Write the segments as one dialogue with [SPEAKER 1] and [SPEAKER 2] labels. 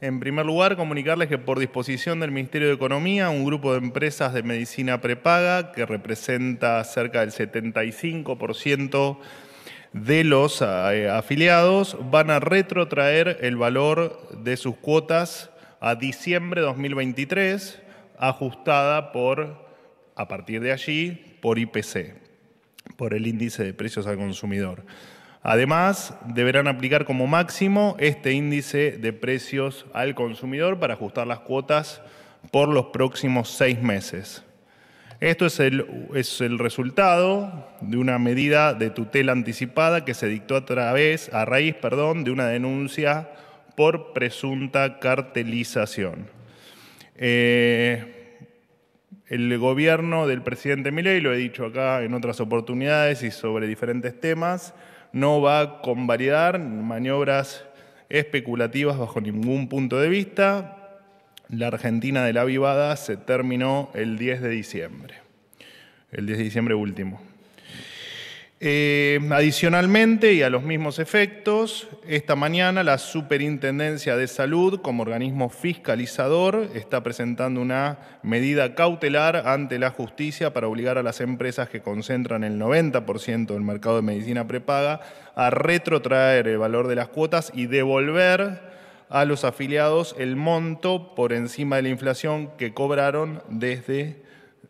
[SPEAKER 1] En primer lugar, comunicarles que por disposición del Ministerio de Economía, un grupo de empresas de medicina prepaga que representa cerca del 75% de los eh, afiliados van a retrotraer el valor de sus cuotas a diciembre de 2023, ajustada por, a partir de allí, por IPC, por el índice de precios al consumidor. Además, deberán aplicar como máximo este índice de precios al consumidor para ajustar las cuotas por los próximos seis meses. Esto es el, resultado de una medida de tutela anticipada que se dictó a través, a raíz, perdón, de una denuncia por presunta cartelización. Eh, el gobierno del presidente Milei, lo he dicho acá en otras oportunidades y sobre diferentes temas, no va a convalidar maniobras especulativas bajo ningún punto de vista. La Argentina de la Vivada se terminó el 10 de diciembre, el 10 de diciembre último. Eh, adicionalmente y a los mismos efectos, esta mañana la Superintendencia de Salud, como organismo fiscalizador, está presentando una medida cautelar ante la justicia para obligar a las empresas que concentran el 90% del mercado de medicina prepaga a retrotraer el valor de las cuotas y devolver a los afiliados el monto por encima de la inflación que cobraron desde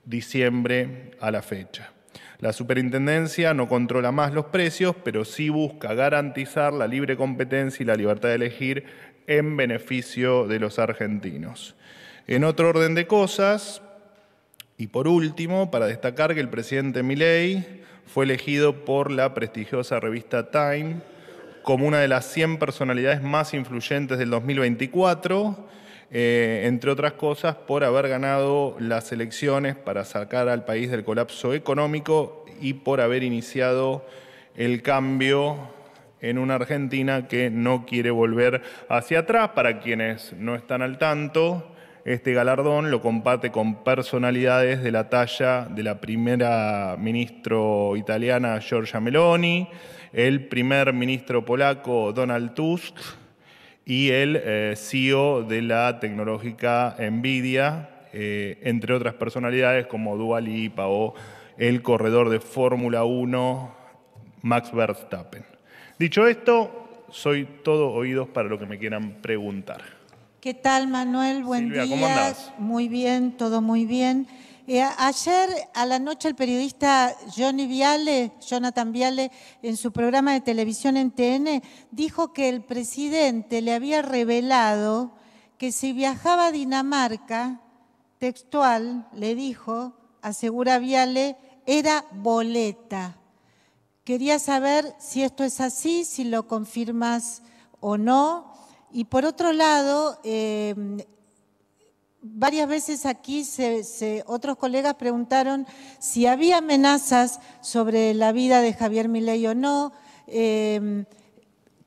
[SPEAKER 1] diciembre a la fecha. La superintendencia no controla más los precios, pero sí busca garantizar la libre competencia y la libertad de elegir en beneficio de los argentinos. En otro orden de cosas, y por último, para destacar que el presidente Milei fue elegido por la prestigiosa revista Time como una de las 100 personalidades más influyentes del 2024 eh, entre otras cosas por haber ganado las elecciones para sacar al país del colapso económico y por haber iniciado el cambio en una Argentina que no quiere volver hacia atrás. Para quienes no están al tanto, este galardón lo comparte con personalidades de la talla de la primera ministra italiana Giorgia Meloni, el primer ministro polaco Donald Tusk, y el eh, CEO de la tecnológica Nvidia, eh, entre otras personalidades como Dual IPA o el corredor de Fórmula 1, Max Verstappen. Dicho esto, soy todo oídos para lo que me quieran preguntar.
[SPEAKER 2] ¿Qué tal, Manuel? Buen día. ¿cómo andás? Muy bien, todo muy bien. Eh, ayer a la noche el periodista Johnny Viale, Jonathan Viale, en su programa de televisión en TN, dijo que el presidente le había revelado que si viajaba a Dinamarca, textual, le dijo, asegura Viale, era boleta. Quería saber si esto es así, si lo confirmas o no. Y por otro lado, eh, varias veces aquí otros colegas preguntaron si había amenazas sobre la vida de Javier Milei o no, em,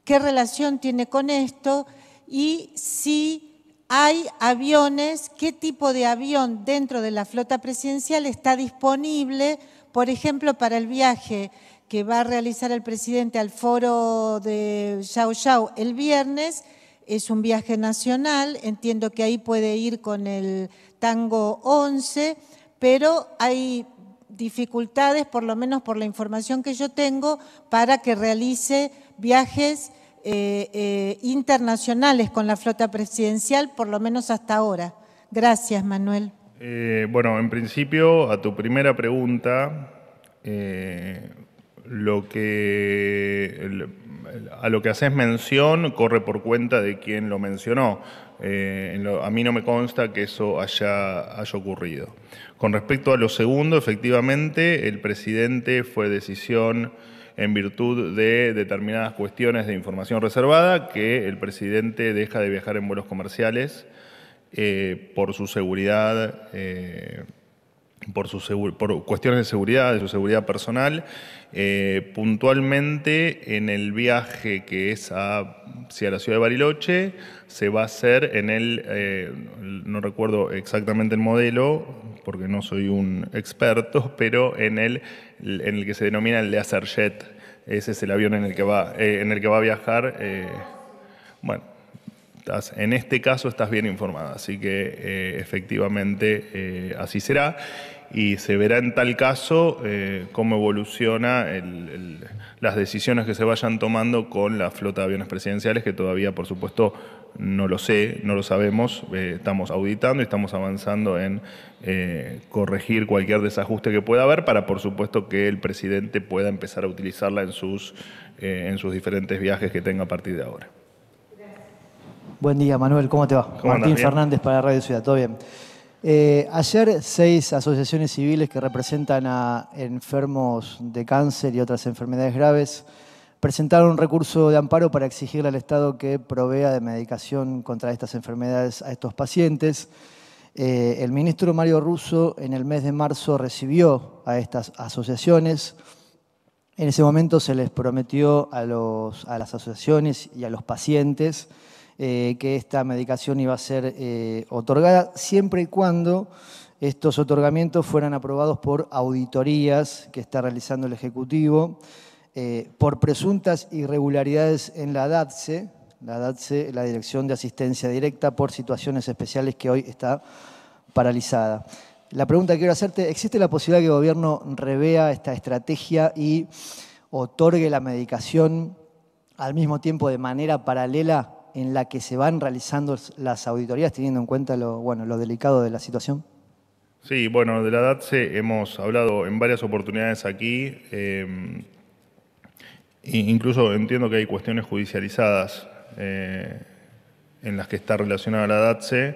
[SPEAKER 2] qué relación tiene con esto y si hay aviones, qué tipo de avión dentro de la flota presidencial está disponible, por ejemplo, para el viaje que va a realizar el presidente al foro de Xiao Xiao el viernes es un viaje nacional, entiendo que ahí puede ir con el tango 11, pero hay dificultades, por lo menos por la información que yo tengo, para que realice viajes eh, eh, internacionales con la flota presidencial, por lo menos hasta ahora. Gracias, Manuel.
[SPEAKER 1] Eh, bueno, en principio, a tu primera pregunta, lo que, a lo que haces mención corre por cuenta de quien lo mencionó. Eh, a mí no me consta que eso haya, haya ocurrido. Con respecto a lo segundo, efectivamente, el presidente fue decisión en virtud de determinadas cuestiones de información reservada que el presidente deja de viajar en vuelos comerciales eh, por su seguridad. Eh, por, su por cuestiones de seguridad, de su seguridad personal. Eh, puntualmente, en el viaje que es a, la ciudad de Bariloche, se va a hacer en el, eh, no recuerdo exactamente el modelo, porque no soy un experto, pero en el, en el que se denomina el Leazer Jet. Ese es el avión en el que va, eh, en el que va a viajar. bueno en este caso estás bien informada, así que eh, efectivamente eh, así será y se verá en tal caso eh, cómo evoluciona las decisiones que se vayan tomando con la flota de aviones presidenciales, que todavía, por supuesto, no lo sé, no lo sabemos, estamos auditando y estamos avanzando en corregir cualquier desajuste que pueda haber para, por supuesto, que el presidente pueda empezar a utilizarla en sus, en sus diferentes viajes que tenga a partir de ahora.
[SPEAKER 3] Buen día, Manuel, ¿cómo te va? Martín Fernández para Radio Ciudad, ¿todo bien? Eh, ayer seis asociaciones civiles que representan a enfermos de cáncer y otras enfermedades graves presentaron un recurso de amparo para exigirle al Estado que provea de medicación contra estas enfermedades a estos pacientes. Eh, el ministro Mario Russo en el mes de marzo recibió a estas asociaciones. En ese momento se les prometió a, a las asociaciones y a los pacientes eh, que esta medicación iba a ser eh, otorgada, siempre y cuando estos otorgamientos fueran aprobados por auditorías que está realizando el Ejecutivo, eh, por presuntas irregularidades en la DATSE, la DATSE, la Dirección de Asistencia Directa, por situaciones especiales que hoy está paralizada. La pregunta que quiero hacerte, ¿existe la posibilidad que el gobierno revea esta estrategia y otorgue la medicación al mismo tiempo de manera paralela en la que se van realizando las auditorías, teniendo en cuenta lo, bueno, lo delicado de la situación?
[SPEAKER 1] Sí, bueno, de la DATSE hemos hablado en varias oportunidades aquí. Em, incluso entiendo que hay cuestiones judicializadas eh, en las que está relacionada la DATSE.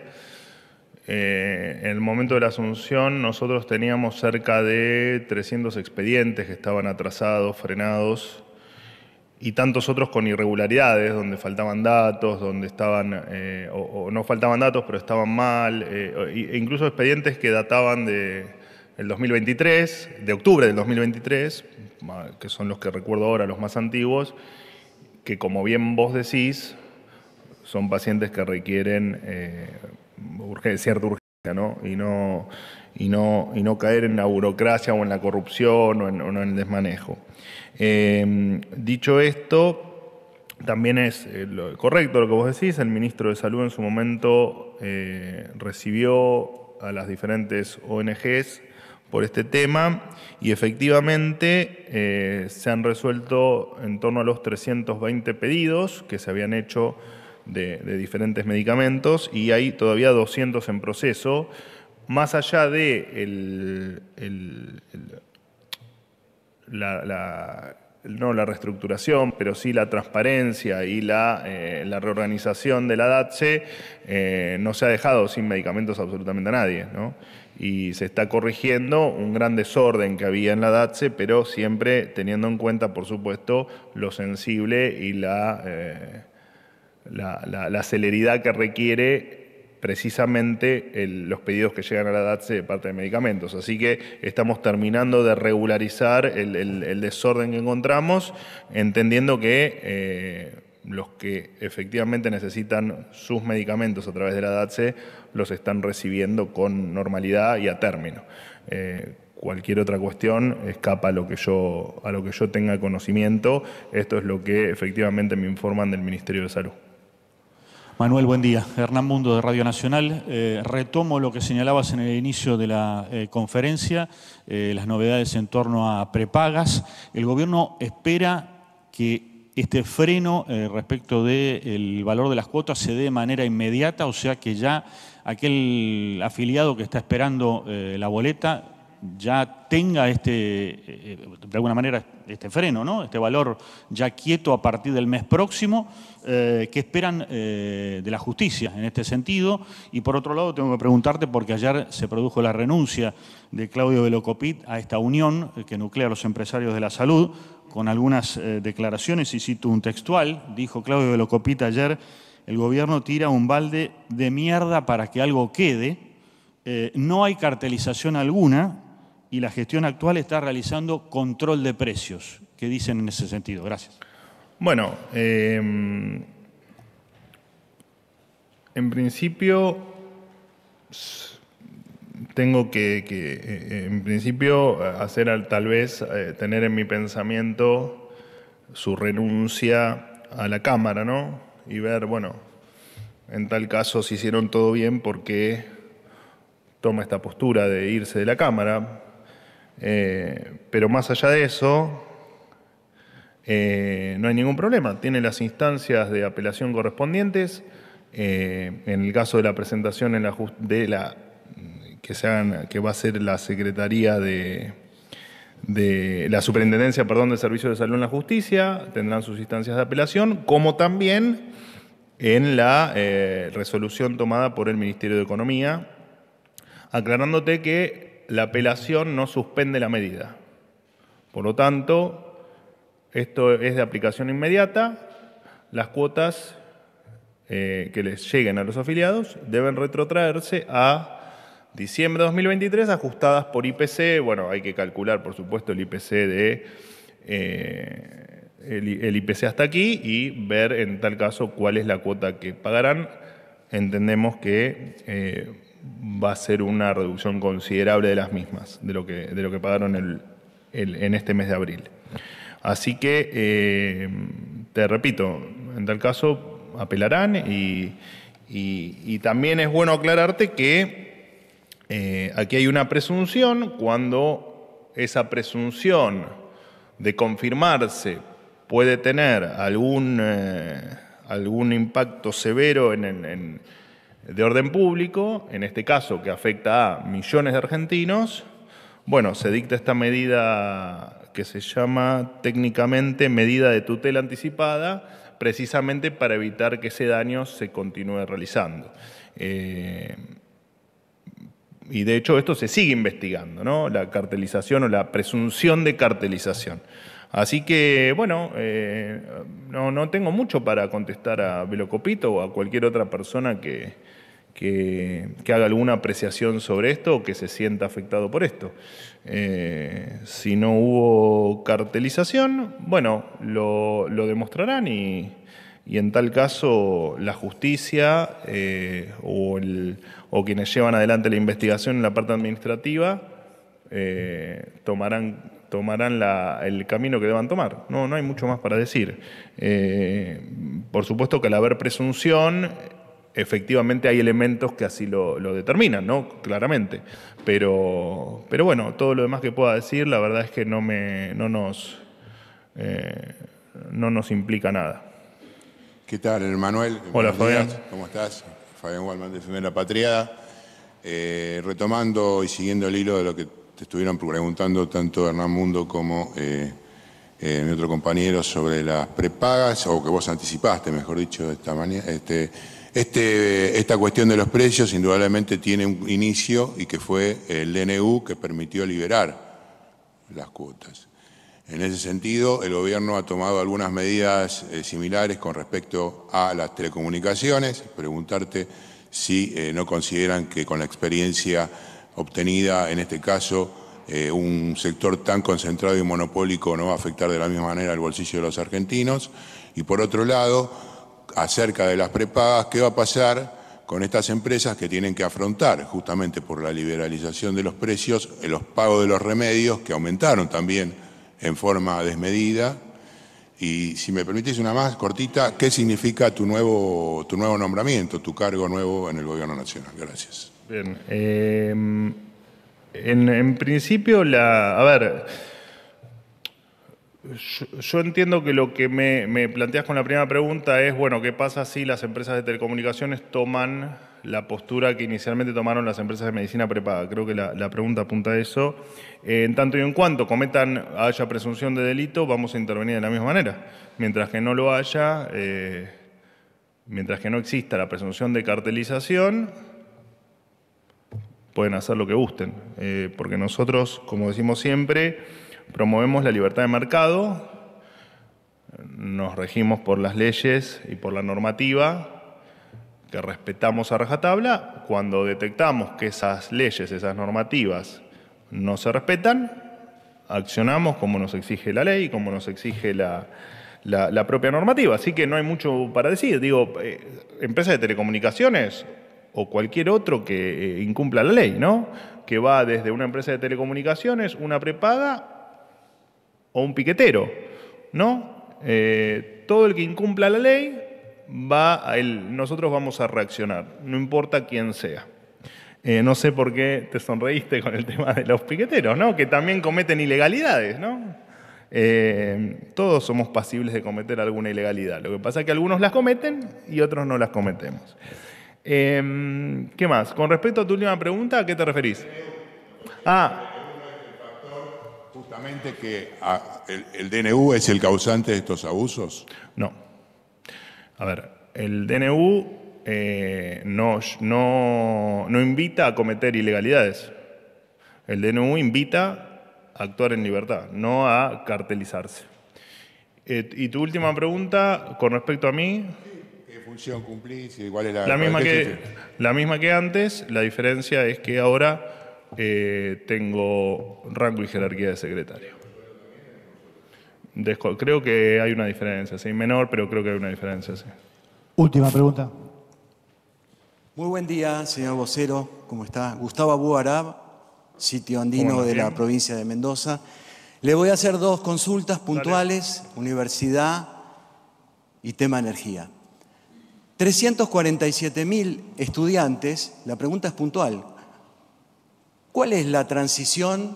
[SPEAKER 1] Eh, en el momento de la asunción nosotros teníamos cerca de 300 expedientes que estaban atrasados, frenados, y tantos otros con irregularidades, donde faltaban datos, donde estaban, eh, o, no faltaban datos, pero estaban mal, eh, e incluso expedientes que databan de el 2023, de octubre del 2023, que son los que recuerdo ahora, los más antiguos, que como bien vos decís, son pacientes que requieren eh, cierta urgencia y, no, y, no, y no caer en la burocracia o en la corrupción o en, el desmanejo. Em, dicho esto, también es eh, correcto lo que vos decís, el ministro de Salud en su momento eh, recibió a las diferentes ONGs por este tema y efectivamente eh, se han resuelto en torno a los 320 pedidos que se habían hecho de, diferentes medicamentos y hay todavía 200 en proceso, más allá de la, no la reestructuración, pero sí la transparencia y la, eh, reorganización de la DATSE, eh, no se ha dejado sin medicamentos absolutamente a nadie. Y se está corrigiendo un gran desorden que había en la DATSE, pero siempre teniendo en cuenta, por supuesto, lo sensible y la... Eh, la, la, celeridad que requiere precisamente los pedidos que llegan a la DATSE de parte de medicamentos. Así que estamos terminando de regularizar el, desorden que encontramos, entendiendo que eh, los que efectivamente necesitan sus medicamentos a través de la DATSE los están recibiendo con normalidad y a término. Eh, cualquier otra cuestión escapa a lo que yo a lo que yo tenga conocimiento. Esto es lo que efectivamente me informan del Ministerio de Salud. Manuel,
[SPEAKER 4] buen día. Hernán Mundo de Radio Nacional. Eh, retomo lo que señalabas en el inicio de la eh, conferencia, eh, las novedades en torno a prepagas. El gobierno espera que este freno respecto del valor de las cuotas se dé de manera inmediata, o sea que ya aquel afiliado que está esperando la boleta ya tenga este, eh, eh, de alguna manera, este freno, ¿no? este valor ya quieto a partir del mes próximo, eh, que esperan de la justicia en este sentido. Y por otro lado, tengo que preguntarte, porque ayer se produjo la renuncia de Claudio Velocopit a esta unión que nuclea a los empresarios de la salud, con algunas declaraciones, y cito un textual, dijo Claudio Velocopit ayer, el gobierno tira un balde de mierda para que algo quede. no hay cartelización alguna y la gestión actual está realizando control de precios. ¿Qué dicen en ese
[SPEAKER 1] sentido? Gracias. Bueno, em, en principio tengo que, eh, en principio hacer tal vez eh, tener en mi pensamiento su renuncia a la cámara, ¿no? Y ver, bueno, en tal caso si hicieron todo bien, porque toma esta postura de irse de la cámara? Eh, pero más allá de eso, eh, no hay ningún problema. Tiene las instancias de apelación correspondientes. Eh, en el caso de la presentación de la que, que va a ser la Secretaría de, de la Superintendencia perdón, de Servicios de Salud en la Justicia, tendrán sus instancias de apelación, como también en la resolución tomada por el Ministerio de Economía, aclarándote que la apelación no suspende la medida. Por lo tanto, esto es de aplicación inmediata. Las cuotas eh, que les lleguen a los afiliados deben retrotraerse a diciembre de 2023 ajustadas por IPC. Bueno, hay que calcular, por supuesto, el IPC de... Eh, el, IPC hasta aquí y ver en tal caso cuál es la cuota que pagarán. Entendemos que eh, va a ser una reducción considerable de las mismas, de lo que, de lo que pagaron en este mes de abril. Así que, eh, te repito, en tal caso apelarán y, también es bueno aclararte que eh, aquí hay una presunción cuando esa presunción de confirmarse puede tener algún, eh, algún impacto severo en de orden público, en este caso que afecta a millones de argentinos, bueno, se dicta esta medida que se llama técnicamente medida de tutela anticipada, precisamente para evitar que ese daño se continúe realizando. Eh, y de hecho esto se sigue investigando, ¿no? La cartelización o la presunción de cartelización. Así que, bueno, eh, no, tengo mucho para contestar a Velocopito o a cualquier otra persona que, haga alguna apreciación sobre esto o que se sienta afectado por esto. Eh, si no hubo cartelización, bueno, lo, demostrarán y, en tal caso la justicia eh, o, el, o quienes llevan adelante la investigación en la parte administrativa tomarán tomarán el camino que deban tomar. No, no hay mucho más para decir. Eh, por supuesto que al haber presunción, efectivamente hay elementos que así lo, determinan, ¿no? Claramente. Pero, pero bueno, todo lo demás que pueda decir, la verdad es que no, me, nos, eh, no nos implica nada. ¿Qué tal, Manuel? Hola, Fabián. ¿Cómo
[SPEAKER 5] estás? Fabián Walman de la Patriada. Eh, retomando y siguiendo el hilo de lo que te estuvieron preguntando tanto Hernán Mundo como eh, eh, mi otro compañero sobre las prepagas, o que vos anticipaste, mejor dicho, esta mañana. Este, este, esta cuestión de los precios indudablemente tiene un inicio y que fue el DNU que permitió liberar las cuotas. En ese sentido, el gobierno ha tomado algunas medidas eh, similares con respecto a las telecomunicaciones. Preguntarte si no consideran que con la experiencia obtenida, en este caso, eh, un sector tan concentrado y monopólico no va a afectar de la misma manera al bolsillo de los argentinos. Y por otro lado, acerca de las prepagas, ¿qué va a pasar con estas empresas que tienen que afrontar, justamente por la liberalización de los precios, los pagos de los remedios que aumentaron también en forma desmedida? Y si me permitís una más cortita, ¿qué significa tu nuevo, tu nuevo nombramiento, tu cargo nuevo en el Gobierno Nacional? Gracias.
[SPEAKER 1] Bien. Em, en, principio, la. A ver. Yo, entiendo que lo que me, me planteas con la primera pregunta es, bueno, ¿qué pasa si las empresas de telecomunicaciones toman la postura que inicialmente tomaron las empresas de medicina prepaga. Creo que la, pregunta apunta a eso. Eh, en tanto y en cuanto cometan, haya presunción de delito, vamos a intervenir de la misma manera. Mientras que no lo haya, eh, mientras que no exista la presunción de cartelización, pueden hacer lo que gusten. Eh, porque nosotros, como decimos siempre, promovemos la libertad de mercado, nos regimos por las leyes y por la normativa que respetamos a rajatabla, cuando detectamos que esas leyes, esas normativas no se respetan, accionamos como nos exige la ley, como nos exige la, propia normativa. Así que no hay mucho para decir. Digo, eh, empresa de telecomunicaciones o cualquier otro que eh, incumpla la ley, ¿no? Que va desde una empresa de telecomunicaciones, una prepaga o un piquetero, ¿no? Eh, todo el que incumpla la ley va Nosotros vamos a reaccionar, no importa quién sea. Eh, no sé por qué te sonreíste con el tema de los piqueteros, ¿no? Que también cometen ilegalidades, ¿no? Eh, todos somos pasibles de cometer alguna ilegalidad. Lo que pasa es que algunos las cometen y otros no las cometemos. Em, ¿Qué más? Con respecto a tu última pregunta, ¿a qué te referís? Ah.
[SPEAKER 5] Justamente
[SPEAKER 1] que ah,
[SPEAKER 5] el, el DNU es el causante
[SPEAKER 1] de estos abusos. No. A ver, el DNU eh, no, invita a cometer ilegalidades. El DNU invita a actuar en libertad, no a cartelizarse. Eh, y tu última pregunta con respecto a mí. ¿Qué función
[SPEAKER 5] cumplís? ¿Cuál es
[SPEAKER 1] la, misma que, la misma que antes, la diferencia es que ahora eh, tengo rango y jerarquía de secretario creo que hay una diferencia, sí, menor, pero creo que hay una diferencia, sí.
[SPEAKER 4] Última pregunta. Muy buen día,
[SPEAKER 1] señor vocero. ¿Cómo está? Gustavo Abu sitio
[SPEAKER 6] andino de la provincia de Mendoza. Le voy a hacer dos consultas puntuales, universidad y tema energía. 347 mil estudiantes, la pregunta es puntual. ¿Cuál es la transición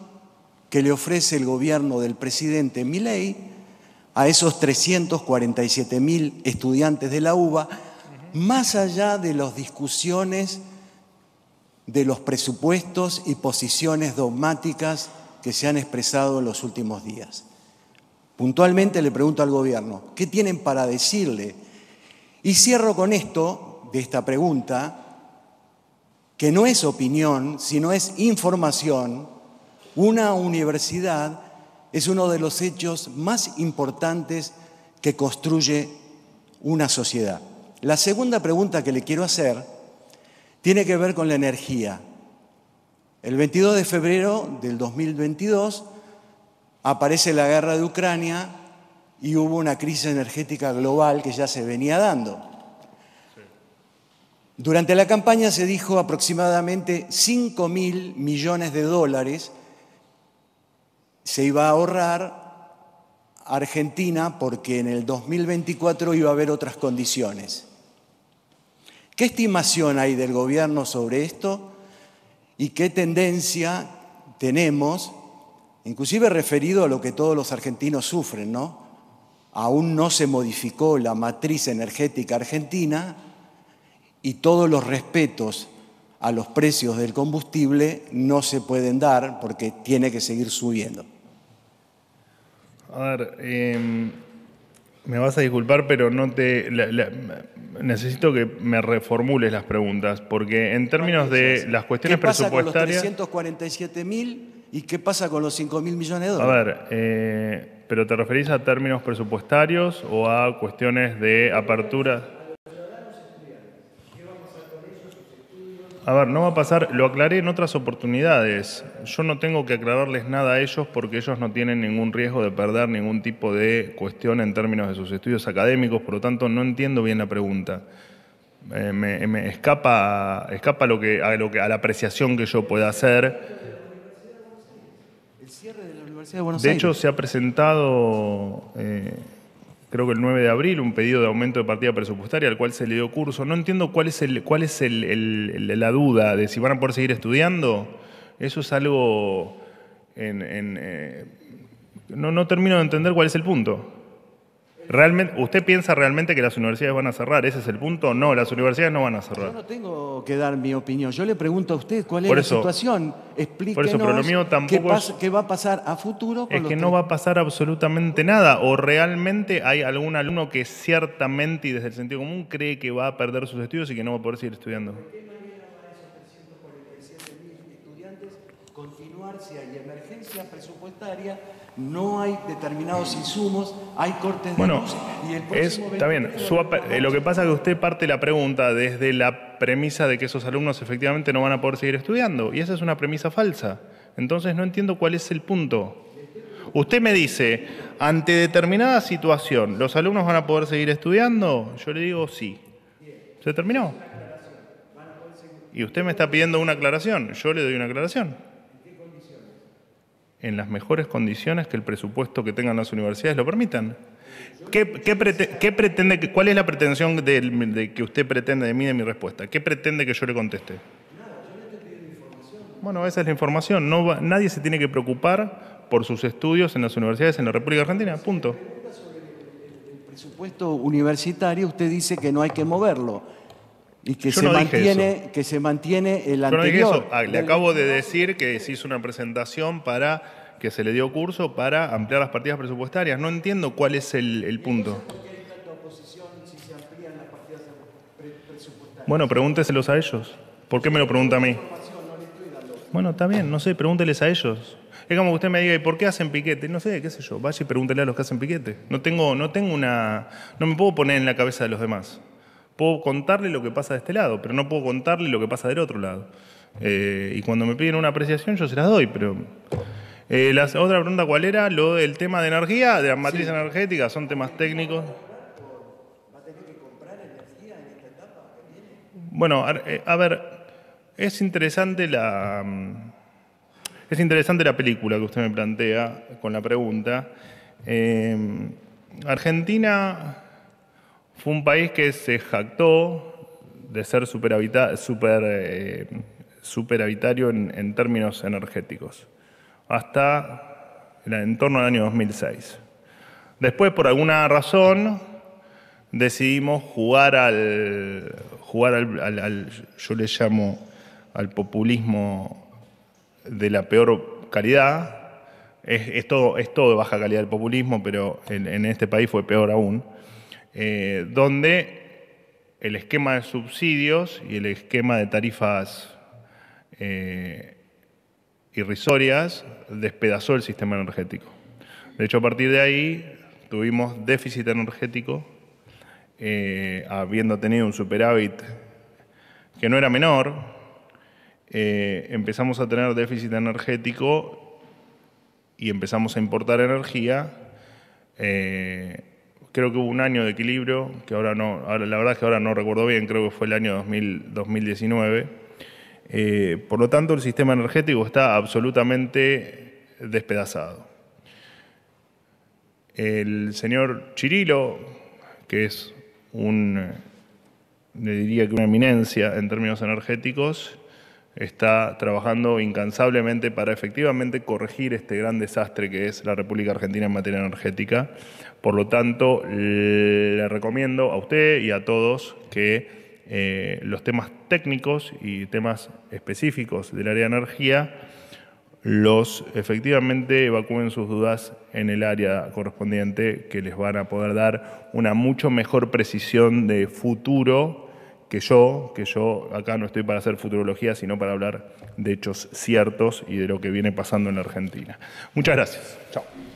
[SPEAKER 6] que le ofrece el gobierno del presidente Milei a esos 347.000 estudiantes de la UBA, más allá de las discusiones de los presupuestos y posiciones dogmáticas que se han expresado en los últimos días. Puntualmente le pregunto al gobierno, ¿qué tienen para decirle? Y cierro con esto, de esta pregunta, que no es opinión, sino es información una universidad es uno de los hechos más importantes que construye una sociedad. La segunda pregunta que le quiero hacer tiene que ver con la energía. El 22 de febrero del 2022 aparece la guerra de Ucrania y hubo una crisis energética global que ya se venía dando. Durante la campaña se dijo aproximadamente 5 mil millones de dólares se iba a ahorrar Argentina porque en el 2024 iba a haber otras condiciones. ¿Qué estimación hay del gobierno sobre esto y qué tendencia tenemos, inclusive referido a lo que todos los argentinos sufren, ¿no? Aún no se modificó la matriz energética argentina y todos los respetos a los precios del combustible no se pueden dar porque tiene que seguir subiendo.
[SPEAKER 1] A ver, em, me vas a disculpar, pero no te. necesito que me reformules las preguntas, porque en términos de las cuestiones presupuestarias. ¿Qué
[SPEAKER 6] pasa con los mil y qué pasa con los 5 mil millones de dólares? A
[SPEAKER 1] ver, eh, pero ¿te referís a términos presupuestarios o a cuestiones de apertura? a ver, no va a pasar, lo aclaré en otras oportunidades. Yo no tengo que aclararles nada a ellos porque ellos no tienen ningún riesgo de perder ningún tipo de cuestión en términos de sus estudios académicos, por lo tanto no entiendo bien la pregunta. Eh, me, escapa, escapa lo que, a, lo que, a la apreciación que yo pueda hacer. El cierre de la Universidad de Buenos Aires. De hecho, se ha presentado... Eh, creo que el 9 de abril, un pedido de aumento de partida presupuestaria al cual se le dio curso. No entiendo cuál es, el, cuál es el, la duda de si van a poder seguir estudiando. Eso es algo... Eh, no termino de entender cuál es el punto. Realmente, ¿Usted piensa realmente que las universidades van a cerrar? ¿Ese es el punto? No, las universidades no van a cerrar. Yo no
[SPEAKER 6] tengo que dar mi opinión. Yo le pregunto a usted cuál es la situación. Explíquenos
[SPEAKER 1] qué, va a pasar a futuro. es que no va a pasar absolutamente nada. O realmente hay algún alumno que ciertamente y desde el sentido común cree que va a perder sus estudios y que no va a poder seguir estudiando.
[SPEAKER 6] y emergencia presupuestaria,
[SPEAKER 1] no hay determinados insumos, hay cortes de bueno, está bien, eh, lo que pasa es que usted parte la pregunta desde la premisa de que esos alumnos efectivamente no van a poder seguir estudiando y esa es una premisa falsa. Entonces no entiendo cuál es el punto. Usted me dice, ante determinada situación, ¿los alumnos van a poder seguir estudiando? Yo le digo sí. ¿Se terminó? Y usted me está pidiendo una aclaración, yo le doy una aclaración en las mejores condiciones que el presupuesto que tengan las universidades lo permitan. ¿Qué, pretende, ¿Cuál es la pretensión de, que usted pretende de mí de mi respuesta? ¿Qué pretende que yo le conteste? Bueno, esa es la información. No nadie se tiene que preocupar por sus estudios en las universidades en la República Argentina. Punto. el
[SPEAKER 6] presupuesto universitario, usted dice que no hay que moverlo. Y que, se, mantiene, que se el anterior. No ah, le acabo
[SPEAKER 1] de decir que se hizo una presentación para que se le dio curso para ampliar las partidas presupuestarias. No entiendo cuál es el, punto. Bueno, pregúnteselos a ellos. ¿Por qué me lo pregunta a mí? Bueno, está bien, no sé, pregúnteles a ellos. Es como que usted me diga, ¿y por qué hacen piquete? No sé, qué sé yo. Vaya y pregúntele a los que hacen piquete. No tengo, no tengo una. No me puedo poner en la cabeza de los demás puedo contarle lo que pasa de este lado, pero no puedo contarle lo que pasa del otro lado. Eh, y cuando me piden una apreciación, yo se las doy, pero. Eh, la otra pregunta, ¿cuál era? Lo del tema de energía, de la matriz energética, son temas técnicos. Bueno, a, ver, eh, es interesante la. Mm, es interesante la película que usted me plantea con la pregunta. Argentina fue un país que se jactó de ser super, eh, superhabitario en, términos energéticos, hasta en torno al año 2006. Después, por alguna razón, decidimos jugar al, jugar al, yo le llamo al populismo de la peor calidad. Es, es, todo, de baja calidad el populismo, pero en este país fue peor aún. Eh, donde el esquema de subsidios y el esquema de tarifas eh, irrisorias despedazó el sistema energético. De hecho, a partir de ahí tuvimos déficit energético, eh, habiendo tenido un superávit que no era menor, empezamos a tener déficit energético y empezamos a importar energía creo que hubo un año de equilibrio, que ahora no, la verdad es que ahora no recuerdo bien, creo que fue el año 2019. Eh, por lo tanto, el sistema energético está absolutamente despedazado. El señor Chirilo, que es un, le diría que una eminencia en términos energéticos, está trabajando incansablemente para efectivamente corregir este gran desastre que es la República Argentina en materia energética. Por lo tanto, le recomiendo a usted y a todos que eh, los temas técnicos y temas específicos del área de energía los efectivamente evacúen sus dudas en el área correspondiente que les van a poder dar una mucho mejor precisión de futuro que yo, que yo acá no estoy para hacer futurología, sino para hablar de hechos ciertos y de lo que viene pasando en la Argentina. Muchas gracias. Chao.